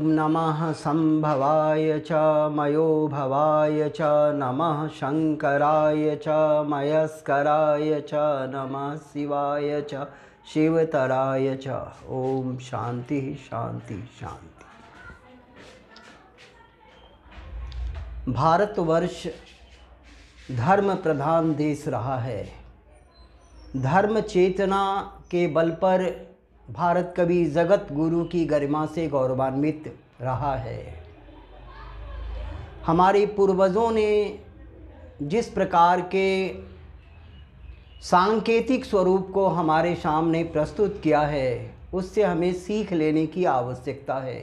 ओम नमः संभवाय च मयोभवाय च नमः शंकराय च मयस्कराय च नमः शिवाय च शिवतराय च ओम शांति शांति शांति भारतवर्ष धर्म प्रधान देश रहा है धर्म चेतना के बल पर भारत कवि जगत गुरु की गरिमा से गौरवान्वित रहा है हमारे पूर्वजों ने जिस प्रकार के सांकेतिक स्वरूप को हमारे सामने प्रस्तुत किया है उससे हमें सीख लेने की आवश्यकता है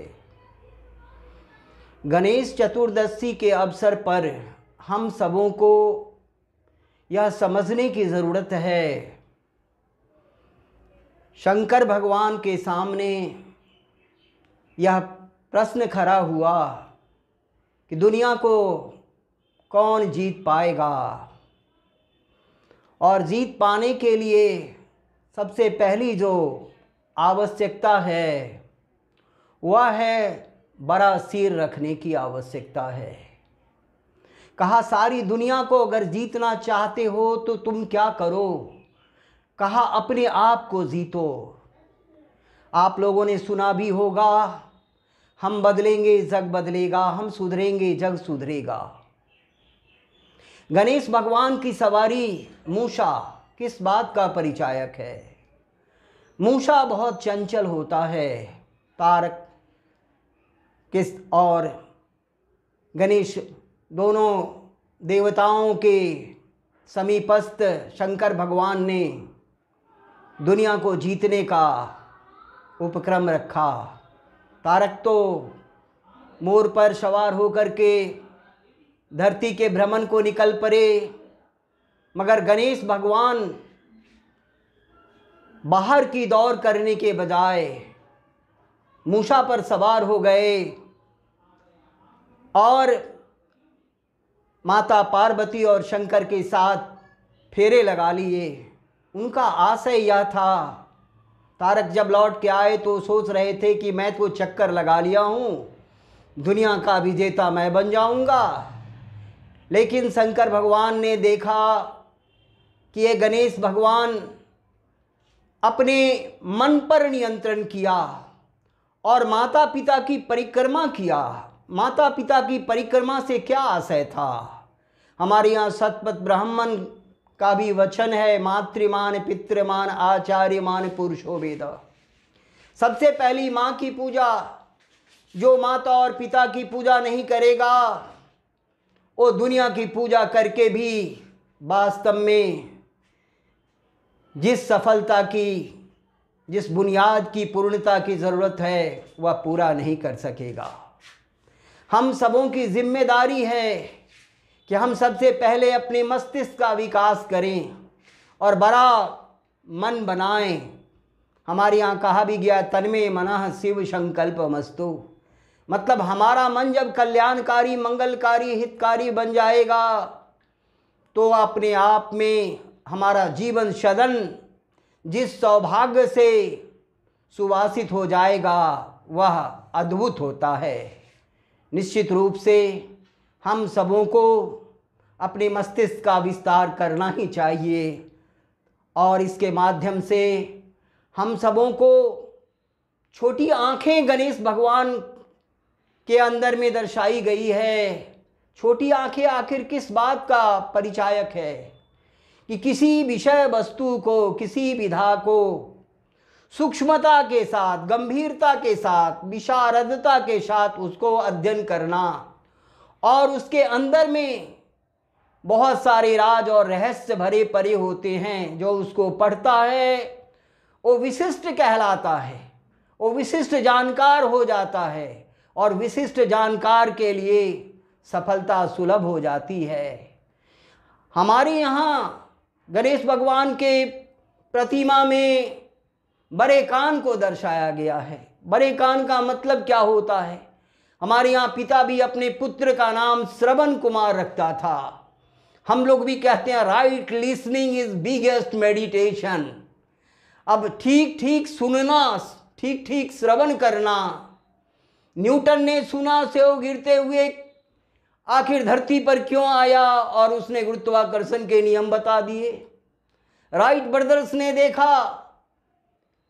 गणेश चतुर्दशी के अवसर पर हम सबों को यह समझने की ज़रूरत है शंकर भगवान के सामने यह प्रश्न खड़ा हुआ कि दुनिया को कौन जीत पाएगा और जीत पाने के लिए सबसे पहली जो आवश्यकता है वह है बड़ा सिर रखने की आवश्यकता है कहा सारी दुनिया को अगर जीतना चाहते हो तो तुम क्या करो कहा अपने आप को जीतो आप लोगों ने सुना भी होगा हम बदलेंगे जग बदलेगा हम सुधरेंगे जग सुधरेगा गणेश भगवान की सवारी मूषा किस बात का परिचायक है मूषा बहुत चंचल होता है तारक किस और गणेश दोनों देवताओं के समीपस्थ शंकर भगवान ने दुनिया को जीतने का उपक्रम रखा तारक तो मोर पर सवार होकर के धरती के भ्रमण को निकल पड़े मगर गणेश भगवान बाहर की दौड़ करने के बजाय मूसा पर सवार हो गए और माता पार्वती और शंकर के साथ फेरे लगा लिए उनका आशय यह था तारक जब लौट के आए तो सोच रहे थे कि मैं तो चक्कर लगा लिया हूँ दुनिया का विजेता मैं बन जाऊँगा लेकिन शंकर भगवान ने देखा कि ये गणेश भगवान अपने मन पर नियंत्रण किया और माता पिता की परिक्रमा किया माता पिता की परिक्रमा से क्या आशय था हमारे यहाँ सतपथ ब्राह्मण का भी वचन है मातृमान पितृमान आचार्यमान पुरुषो वेद सबसे पहली माँ की पूजा जो माता और पिता की पूजा नहीं करेगा वो दुनिया की पूजा करके भी वास्तव में जिस सफलता की जिस बुनियाद की पूर्णता की ज़रूरत है वह पूरा नहीं कर सकेगा हम सबों की जिम्मेदारी है कि हम सबसे पहले अपने मस्तिष्क का विकास करें और बड़ा मन बनाएं हमारे यहाँ कहा भी गया तन्मे मना शिव संकल्प मस्तु मतलब हमारा मन जब कल्याणकारी मंगलकारी हितकारी बन जाएगा तो अपने आप में हमारा जीवन सदन जिस सौभाग्य से सुवासित हो जाएगा वह अद्भुत होता है निश्चित रूप से हम सबों को अपने मस्तिष्क का विस्तार करना ही चाहिए और इसके माध्यम से हम सबों को छोटी आँखें गणेश भगवान के अंदर में दर्शाई गई है छोटी आँखें आखिर किस बात का परिचायक है कि किसी विषय वस्तु को किसी विधा को सूक्ष्मता के साथ गंभीरता के साथ विशारदता के साथ उसको अध्ययन करना और उसके अंदर में बहुत सारे राज और रहस्य भरे परे होते हैं जो उसको पढ़ता है वो विशिष्ट कहलाता है वो विशिष्ट जानकार हो जाता है और विशिष्ट जानकार के लिए सफलता सुलभ हो जाती है हमारे यहाँ गणेश भगवान के प्रतिमा में बड़े कान को दर्शाया गया है बड़े कान का मतलब क्या होता है हमारे यहाँ पिता भी अपने पुत्र का नाम श्रवण कुमार रखता था हम लोग भी कहते हैं right listening is biggest meditation अब ठीक ठीक सुनना ठीक ठीक श्रवण करना न्यूटन ने सुना सेव गिरते हुए आखिर धरती पर क्यों आया और उसने गुरुत्वाकर्षण के नियम बता दिए राइट ब्रदर्स ने देखा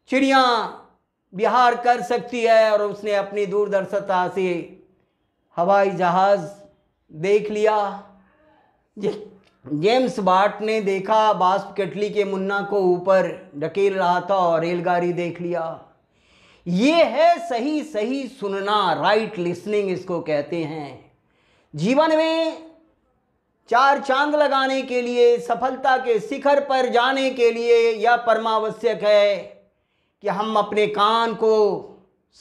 चिड़िया बिहार कर सकती है और उसने अपनी दूरदर्शिता से हवाई जहाज़ देख लिया जे, जेम्स बाट ने देखा बास्प केटली के मुन्ना को ऊपर ढकेल रहा था और रेलगाड़ी देख लिया ये है सही सही सुनना राइट लिसनिंग इसको कहते हैं जीवन में चार चांद लगाने के लिए सफलता के शिखर पर जाने के लिए यह परमावश्यक है कि हम अपने कान को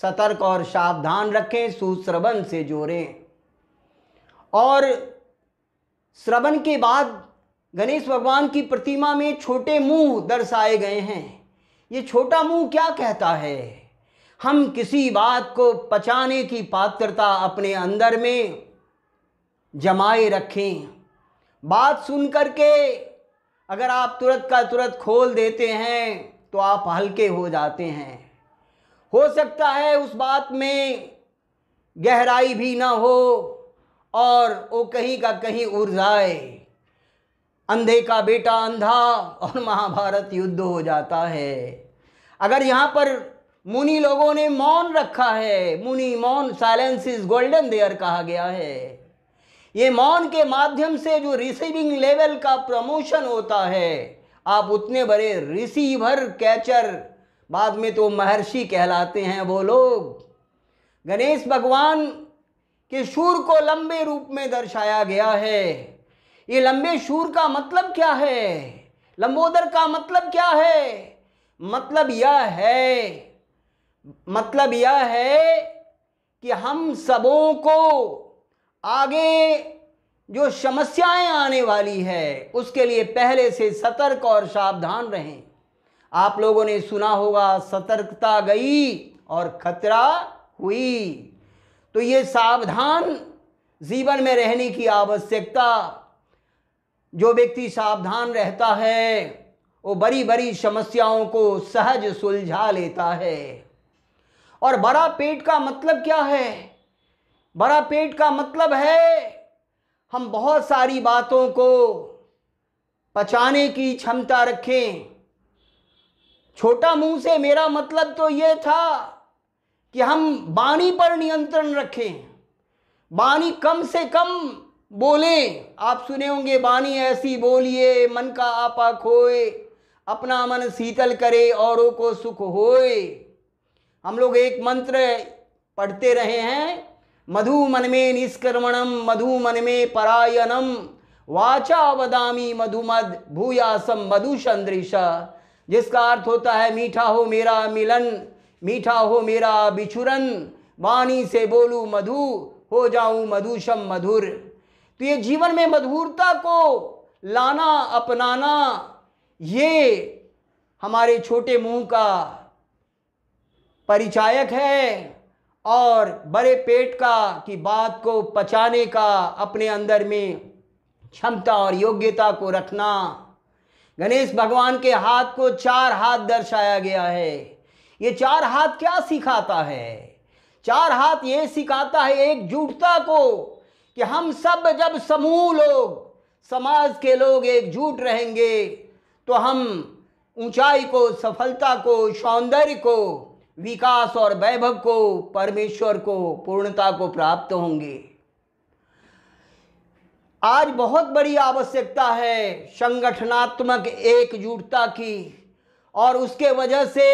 सतर्क और सावधान रखें सुश्रवण से जोड़ें और श्रवण के बाद गणेश भगवान की प्रतिमा में छोटे मुंह दर्शाए गए हैं ये छोटा मुंह क्या कहता है हम किसी बात को पचाने की पात्रता अपने अंदर में जमाए रखें बात सुन कर के अगर आप तुरंत का तुरंत खोल देते हैं तो आप हल्के हो जाते हैं हो सकता है उस बात में गहराई भी ना हो और वो कहीं का कहीं उड़ जाए अंधे का बेटा अंधा और महाभारत युद्ध हो जाता है अगर यहाँ पर मुनि लोगों ने मौन रखा है मुनि मौन साइलेंस इज गोल्डन देयर कहा गया है ये मौन के माध्यम से जो रिसीविंग लेवल का प्रमोशन होता है आप उतने बड़े रिसीवर कैचर बाद में तो महर्षि कहलाते हैं वो लोग गणेश भगवान के शूर को लंबे रूप में दर्शाया गया है ये लंबे शूर का मतलब क्या है लंबोदर का मतलब क्या है मतलब यह है मतलब यह है कि हम सबों को आगे जो समस्याएं आने वाली है उसके लिए पहले से सतर्क और सावधान रहें आप लोगों ने सुना होगा सतर्कता गई और खतरा हुई तो ये सावधान जीवन में रहने की आवश्यकता जो व्यक्ति सावधान रहता है वो बड़ी बड़ी समस्याओं को सहज सुलझा लेता है और बड़ा पेट का मतलब क्या है बड़ा पेट का मतलब है हम बहुत सारी बातों को पचाने की क्षमता रखें छोटा मुंह से मेरा मतलब तो ये था कि हम बाणी पर नियंत्रण रखें बाणी कम से कम बोलें आप सुने होंगे बाणी ऐसी बोलिए मन का आपा खोए अपना मन शीतल करे औरों को सुख होए हम लोग एक मंत्र पढ़ते रहे हैं मधु मन में निष्कर्मणम मधु मन में परायणम वाचा वदामी मधुमद भूयासम मधुचंद्रिश जिसका अर्थ होता है मीठा हो मेरा मिलन मीठा हो मेरा बिछुरन वाणी से बोलू मधु हो जाऊँ मधुशम मधुर तो ये जीवन में मधुरता को लाना अपनाना ये हमारे छोटे मुंह का परिचायक है और बड़े पेट का की बात को पचाने का अपने अंदर में क्षमता और योग्यता को रखना गणेश भगवान के हाथ को चार हाथ दर्शाया गया है ये चार हाथ क्या सिखाता है चार हाथ ये सिखाता है एकजुटता को कि हम सब जब समूह लोग समाज के लोग एकजुट रहेंगे तो हम ऊंचाई को सफलता को सौंदर्य को विकास और वैभव को परमेश्वर को पूर्णता को प्राप्त होंगे आज बहुत बड़ी आवश्यकता है संगठनात्मक एकजुटता की और उसके वजह से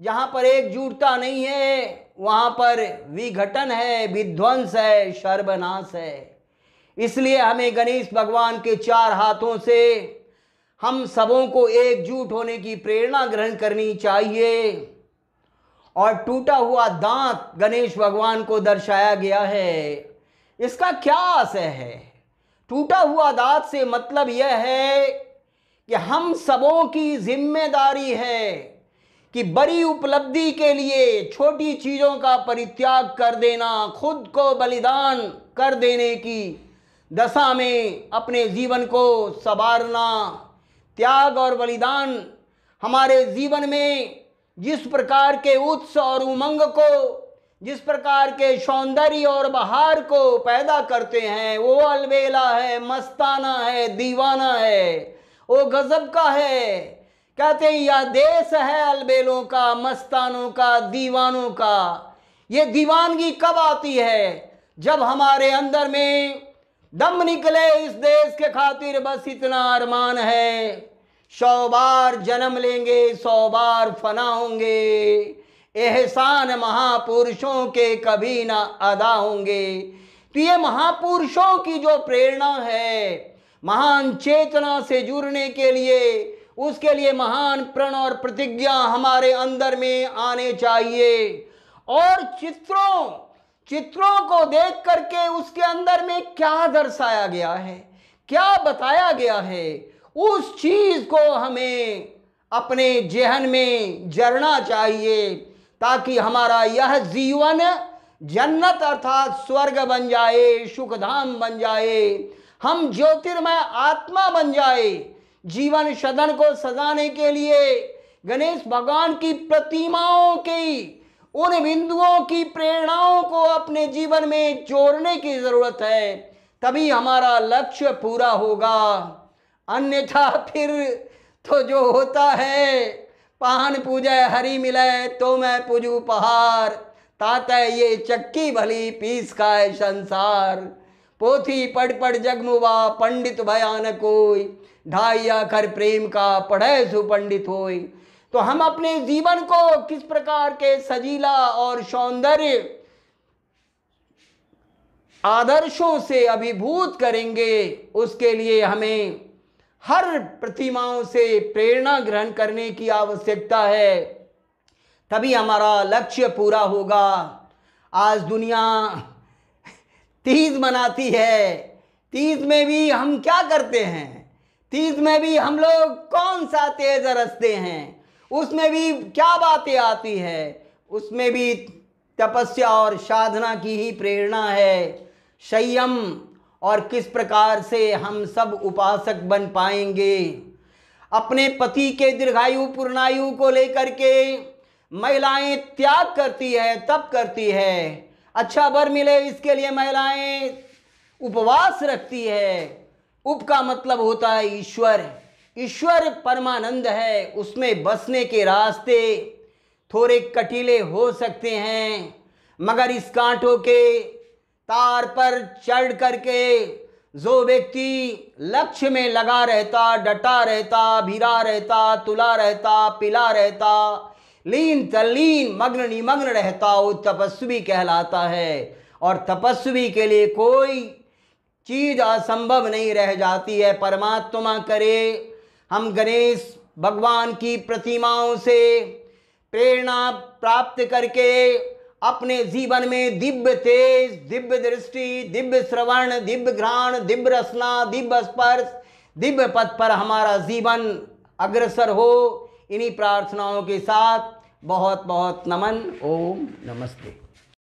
जहाँ पर एकजुटता नहीं है वहाँ पर विघटन है विध्वंस है सर्वनाश है इसलिए हमें गणेश भगवान के चार हाथों से हम सबों को एकजुट होने की प्रेरणा ग्रहण करनी चाहिए और टूटा हुआ दांत गणेश भगवान को दर्शाया गया है इसका क्या आशय है टूटा हुआ दांत से मतलब यह है कि हम सबों की जिम्मेदारी है कि बड़ी उपलब्धि के लिए छोटी चीज़ों का परित्याग कर देना खुद को बलिदान कर देने की दशा में अपने जीवन को संवारना त्याग और बलिदान हमारे जीवन में जिस प्रकार के उत्स और उमंग को जिस प्रकार के सौंदर्य और बहार को पैदा करते हैं वो अलबेला है मस्ताना है दीवाना है वो गजब का है कहते हैं यह देश है अलबेलों का मस्तानों का दीवानों का ये दीवानगी कब आती है जब हमारे अंदर में दम निकले इस देश के खातिर बस इतना अरमान है सौ बार जन्म लेंगे सौ बार फना होंगे एहसान महापुरुषों के कभी ना अदा होंगे तो ये महापुरुषों की जो प्रेरणा है महान चेतना से जुड़ने के लिए उसके लिए महान प्रण और प्रतिज्ञा हमारे अंदर में आने चाहिए और चित्रों चित्रों को देख करके उसके अंदर में क्या दर्शाया गया है क्या बताया गया है उस चीज़ को हमें अपने जहन में जरना चाहिए ताकि हमारा यह जीवन जन्नत अर्थात स्वर्ग बन जाए सुखधाम बन जाए हम ज्योतिर्मय आत्मा बन जाए जीवन सदन को सजाने के लिए गणेश भगवान की प्रतिमाओं की उन बिंदुओं की प्रेरणाओं को अपने जीवन में जोड़ने की ज़रूरत है तभी हमारा लक्ष्य पूरा होगा अन्यथा फिर तो जो होता है पान पूजय हरि मिलय तो मैं पूजू पहाड़ तात ये चक्की भली पीस का है संसार पोथी पढ़ पढ़ जगमुवा पंडित भयानक कोई ढाइया कर प्रेम का पढ़े सुपंडित होय तो हम अपने जीवन को किस प्रकार के सजीला और सौंदर्य आदर्शों से अभिभूत करेंगे उसके लिए हमें हर प्रतिमाओं से प्रेरणा ग्रहण करने की आवश्यकता है तभी हमारा लक्ष्य पूरा होगा आज दुनिया तीज मनाती है तीज में भी हम क्या करते हैं तीज में भी हम लोग कौन सा तेज रसते हैं उसमें भी क्या बातें आती है उसमें भी तपस्या और साधना की ही प्रेरणा है संयम और किस प्रकार से हम सब उपासक बन पाएंगे अपने पति के दीर्घायु पूर्णायु को लेकर के महिलाएं त्याग करती है तप करती है अच्छा बर मिले इसके लिए महिलाएं उपवास रखती है उप का मतलब होता है ईश्वर ईश्वर परमानंद है उसमें बसने के रास्ते थोड़े कटीले हो सकते हैं मगर इस कांटों के तार पर चढ़ करके जो व्यक्ति लक्ष्य में लगा रहता डटा रहता भीरा रहता तुला रहता पिला रहता लीन तलीन मग्न निमग्न रहता वो तपस्वी कहलाता है और तपस्वी के लिए कोई चीज असंभव नहीं रह जाती है परमात्मा करे हम गणेश भगवान की प्रतिमाओं से प्रेरणा प्राप्त करके अपने जीवन में दिव्य तेज दिव्य दृष्टि दिव्य श्रवण दिव्य घ्राण दिव्य रसना दिव्य स्पर्श दिव्य पथ पर हमारा जीवन अग्रसर हो इन्हीं प्रार्थनाओं के साथ बहुत बहुत नमन ओम नमस्ते